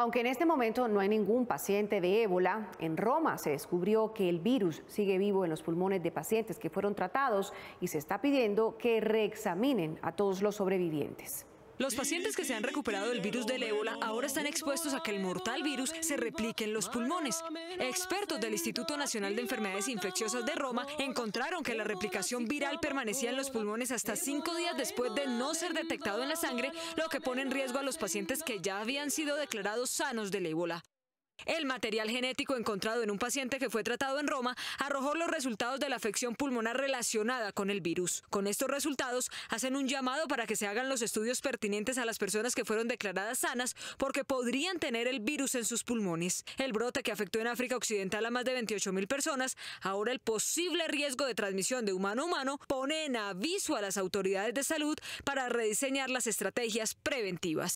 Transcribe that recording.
Aunque en este momento no hay ningún paciente de ébola, en Roma se descubrió que el virus sigue vivo en los pulmones de pacientes que fueron tratados y se está pidiendo que reexaminen a todos los sobrevivientes. Los pacientes que se han recuperado del virus del ébola ahora están expuestos a que el mortal virus se replique en los pulmones. Expertos del Instituto Nacional de Enfermedades Infecciosas de Roma encontraron que la replicación viral permanecía en los pulmones hasta cinco días después de no ser detectado en la sangre, lo que pone en riesgo a los pacientes que ya habían sido declarados sanos del ébola. El material genético encontrado en un paciente que fue tratado en Roma arrojó los resultados de la afección pulmonar relacionada con el virus. Con estos resultados hacen un llamado para que se hagan los estudios pertinentes a las personas que fueron declaradas sanas porque podrían tener el virus en sus pulmones. El brote que afectó en África Occidental a más de 28 mil personas, ahora el posible riesgo de transmisión de humano a humano pone en aviso a las autoridades de salud para rediseñar las estrategias preventivas.